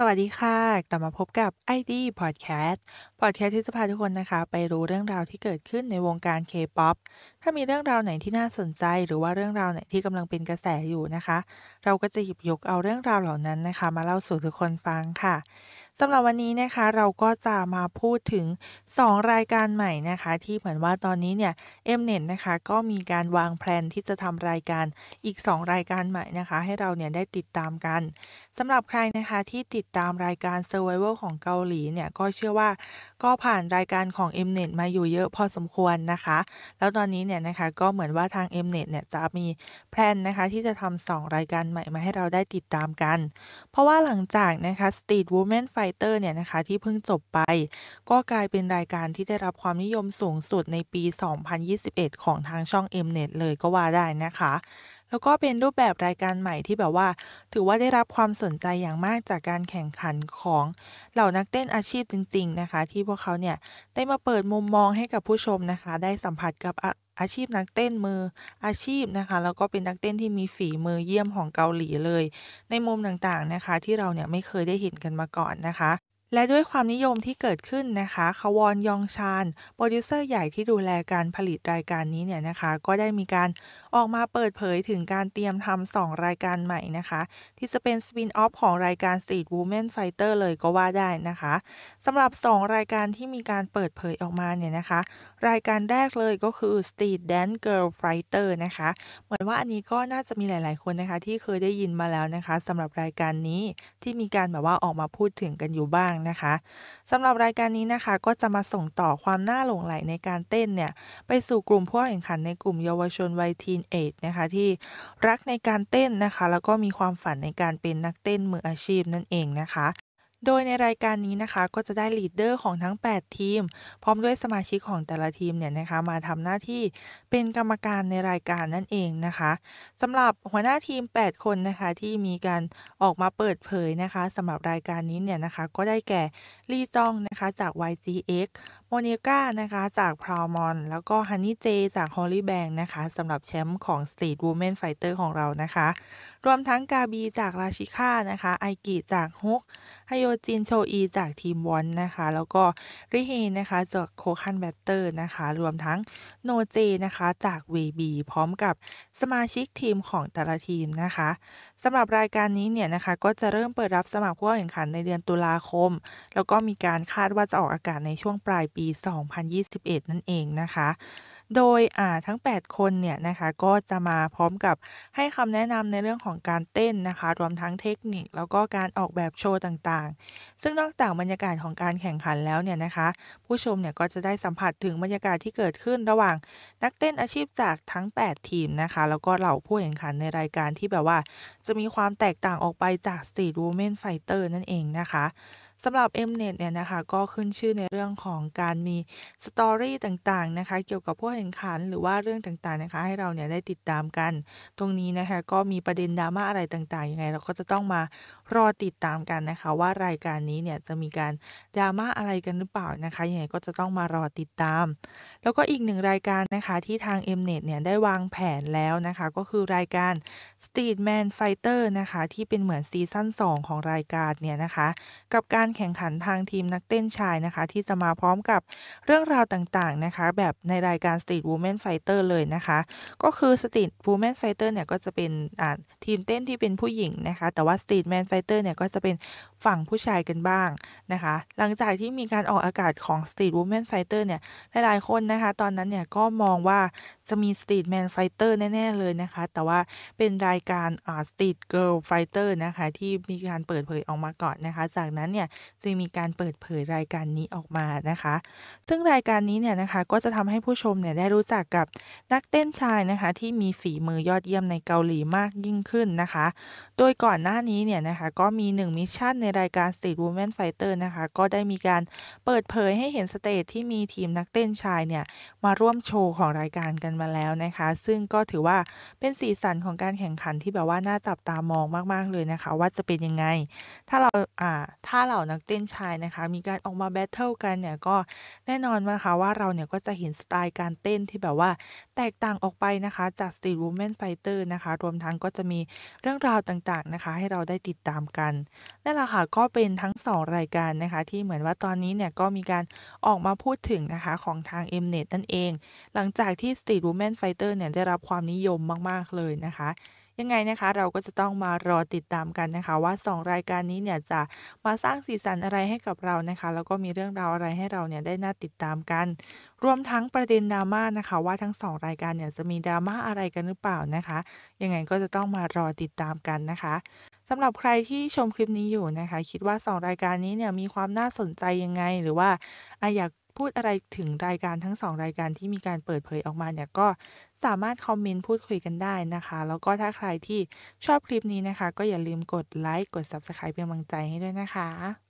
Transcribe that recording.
สวัสดีค่ะ กลับมาพบกับ ID Podcast Podcast ที่จะพาทุกคนนะคะ ไปรู้เรื่องราวที่เกิดขึ้นในวงการ K-POP ถ้ามีเรื่องราวไหนที่น่าสนใจ หรือว่าเรื่องราวไหนที่กำลังเป็นกระแสอยู่นะคะ เราก็จะหยิบยกเอาเรื่องราวเหล่านั้นนะคะ มาเล่าสู่ทุกคนฟังค่ะสำหรับวันนี้นะคะเราก็จะมาพูดถึง 2 รายการใหม่นะคะที่เหมือนว่าตอนนี้เนี่ยเอ็มเน็ตนะคะก็มีการวางแผนที่จะทำรายการอีก2 รายการใหม่นะคะ ให้เราเนี่ยได้ติดตามกันสำหรับใครนะคะที่ติดตามรายการ Survival ของเกาหลีเนี่ยก็เชื่อว่าก็ผ่านรายการของ m n e t มาอยู่เยอะพอสมควรนะคะ แล้วตอนนี้เนี่ยนะคะก็เหมือนว่าทาง m n e t เนี่ยจะมีแพลนนะคะที่จะทำ2รายการใหม่ มาให้เราได้ติดตามกัน เพราะว่าหลังจากนะคะ Street w o m น n Fight ไฟเตอร์เนี่ยนะคะที่เพิ่งจบไปก็กลายเป็นรายการที่ได้รับความนิยมสูงสุดในปี 2021 ของทางช่อง Mnet เลยก็ว่าได้นะคะ แล้วก็เป็นรูปแบบรายการใหม่ที่แบบว่าถือว่าได้รับความสนใจอย่างมากจากการแข่งขันของ เหล่านักเต้นอาชีพจริงๆนะคะที่พวกเขาเนี่ยได้มาเปิดมุมมองให้กับผู้ชมนะคะได้สัมผัสกับอาชีพนักเต้นมืออาชีพนะคะ แล้วก็เป็นนักเต้นที่มีฝีมือเยี่ยมของเกาหลีเลย ในมุมต่างๆนะคะ ที่เราเนี่ยไม่เคยได้เห็นกันมาก่อนนะคะ และด้วยความนิยมที่เกิดขึ้นนะคะคาวอนยองชานโปรดิวเซอร์ใหญ่ที่ดูแลการผลิตรายการนี้เนี่ยนะคะ ก็ได้มีการออกมาเปิดเผยถึงการเตรียมทำสองรายการใหม่นะคะ ที่จะเป็นสปินออฟของรายการ Street Woman Fighter เลยก็ว่าได้นะคะสำหรับ 2 รายการที่มีการเปิดเผยออกมาเนี่ยนะคะ รายการแรกเลยก็คือ Street Dance Girl Fighter นะคะเหมือนว่าอันนี้ก็น่าจะมีหลาย ๆคนนะคะ ที่เคยได้ยินมาแล้วนะคะสำหรับรายการนี้ที่มีการแบบว่าออกมาพูดถึงกันอยู่บ้างนะคะสำหรับรายการนี้นะคะก็จะมาส่งต่อความน่าหลงไหลในการเต้นเนี่ยไปสู่กลุ่มผู้แข่งขันในกลุ่มเยาวชนวัยทีนเอดนะคะที่รักในการเต้นนะคะ แล้วก็มีความฝันในการเป็นนักเต้นมืออาชีพนั่นเองนะคะ โดยในรายการนี้นะคะ ก็จะได้ลีดเดอร์ของทั้ง 8 ทีม พร้อมด้วยสมาชิกของแต่ละทีมเนี่ยนะคะ มาทำหน้าที่เป็นกรรมการในรายการนั่นเองนะคะสำหรับหัวหน้าทีม 8 คนนะคะที่มีการออกมาเปิดเผยนะคะสำหรับรายการนี้เนี่ยนะคะ ก็ได้แก่ลีจองนะคะจาก YGX โมนิก้านะคะ จากพราวมอนแล้วก็ฮันนี่เจจากฮอลลี่แบงนะคะสำหรับแชมป์ของ Street Women Fighter ของเรานะคะ รวมทั้งกาบี จากราชิค่านะคะ ไอกิจากฮุกไฮโยจินโชอีจากทีมวอนนะคะแล้วก็ริเฮนะคะจากโคคันแบตเตอร์นะคะรวมทั้งโนเจนะคะจาก VB พร้อมกับสมาชิกทีมของแต่ละทีมนะคะสำหรับรายการนี้เนี่ยนะคะ ก็จะเริ่มเปิดรับสมัครผู้แข่งขันในเดือนตุลาคม แล้วก็มีการคาดว่าจะออกอากาศในช่วงปลายปี 2021 นั่นเองนะคะโดยอ่าทั้ง 8 คนเนี่ยนะคะ ก็จะมาพร้อมกับให้คำแนะนำในเรื่องของการเต้นนะคะ รวมทั้งเทคนิค แล้วก็การออกแบบโชว์ต่างๆ ซึ่งนอกจากบรรยากาศของการแข่งขันแล้วเนี่ยนะคะ ผู้ชมเนี่ยก็จะได้สัมผัสถึงบรรยากาศที่เกิดขึ้นระหว่างนักเต้นอาชีพจากทั้ง 8 ทีมนะคะ แล้วก็เหล่าผู้แข่งขันในรายการที่แบบว่าจะมีความแตกต่างออกไปจากสตรีทวูแมนไฟเตอร์นั่นเองนะคะสำหรับ Mnet เนี่ยนะคะก็ขึ้นชื่อในเรื่องของการมีสตอรี่ต่างๆนะคะเกี่ยวกับผู้แข่งขันหรือว่าเรื่องต่างๆนะคะ ให้เราเนี่ยได้ติดตามกันตรงนี้นะคะก็มีประเด็นดราม่าอะไรต่างๆยังไงเราก็จะต้องมารอติดตามกันนะคะ ว่ารายการนี้เนี่ยจะมีการดราม่าอะไรกันหรือเปล่านะคะยังไงก็จะต้องมารอติดตาม แล้วก็อีกหนึ่งรายการนะคะที่ทาง Mnet เนี่ยได้วางแผนแล้วนะคะ ก็คือรายการ Streetman Fighter นะคะที่เป็นเหมือนซีซั่น2 ของรายการเนี่ยนะคะ กับการแข่งขันทางทีมนักเต้นชายนะคะ ที่จะมาพร้อมกับเรื่องราวต่างๆนะคะ แบบในรายการ Street Women Fighter เลยนะคะ ก็คือ Street Women Fighter เนี่ยก็จะเป็นทีมเต้นที่เป็นผู้หญิงนะคะ แต่ว่า Street Man Fighter เนี่ยก็จะเป็นฝั่งผู้ชายกันบ้างนะคะ หลังจากที่มีการออกอากาศของ Street Women Fighter เนี่ยหลายๆคนนะคะ ตอนนั้นเนี่ยก็มองว่าจะมี Street Man Fighter แน่ๆเลยนะคะ แต่ว่าเป็นรายการ Street Girl Fighter นะคะที่มีการเปิดเผยออกมาก่อนนะคะ จากนั้นเนี่ยจึงมีการเปิดเผยรายการนี้ออกมานะคะ ซึ่งรายการนี้เนี่ยนะคะ ก็จะทำให้ผู้ชมเนี่ยได้รู้จักกับนักเต้นชายนะคะ ที่มีฝีมือยอดเยี่ยมในเกาหลีมากยิ่งขึ้นนะคะ โดยก่อนหน้านี้เนี่ยนะคะ ก็มี1มิชชั่นในรายการ Street Woman Fighter นะคะก็ได้มีการเปิดเผยให้เห็นสเตจที่มีทีมนักเต้นชายเนี่ย มาร่วมโชว์ของรายการกันมาแล้วนะคะ ซึ่งก็ถือว่าเป็นสีสันของการแข่งขันที่แบบว่าน่าจับตามองมากๆเลยนะคะ ว่าจะเป็นยังไง ถ้าเราอ่าถ้าเหล่านักเต้นชายนะคะมีการออกมาแบทเทิลกันเนี่ยก็แน่นอนนะคะว่าเราเนี่ยก็จะเห็นสไตล์การเต้นที่แบบว่าแตกต่างออกไปนะคะ จากสตรีทวูแมนไฟเตอร์นะคะ รวมทั้งก็จะมีเรื่องราวต่างๆนะคะ ให้เราได้ติดตามกันนั่นแหละค่ะก็เป็นทั้ง2รายการนะคะ ที่เหมือนว่าตอนนี้เนี่ยก็มีการออกมาพูดถึงนะคะของทาง Mnet นั่นเอง หลังจากที่สตรีทวูแมนไฟเตอร์เนี่ยได้รับความนิยมมากๆเลยนะคะยังไงนะคะเราก็จะต้องมารอติดตามกันนะคะว่า 2 รายการนี้เนี่ยจะมาสร้างสีสันอะไรให้กับเรานะคะ แล้วก็มีเรื่องราวอะไรให้เราเนี่ยได้น่าติดตามกัน รวมทั้งประเด็นดราม่านะคะ ว่าทั้ง 2 รายการเนี่ยจะมีดราม่าอะไรกันหรือเปล่านะคะ ยังไงก็จะต้องมารอติดตามกันนะคะสำหรับใครที่ชมคลิปนี้อยู่นะคะ คิดว่า 2 รายการนี้เนี่ยมีความน่าสนใจยังไง หรือว่าอยากพูดอะไรถึงรายการทั้งสองรายการที่มีการเปิดเผยออกมาเนี่ยก็สามารถคอมเมนต์พูดคุยกันได้นะคะ แล้วก็ถ้าใครที่ชอบคลิปนี้นะคะ ก็อย่าลืมกดไลค์กด Subscribe เป็นกำลังใจให้ด้วยนะคะ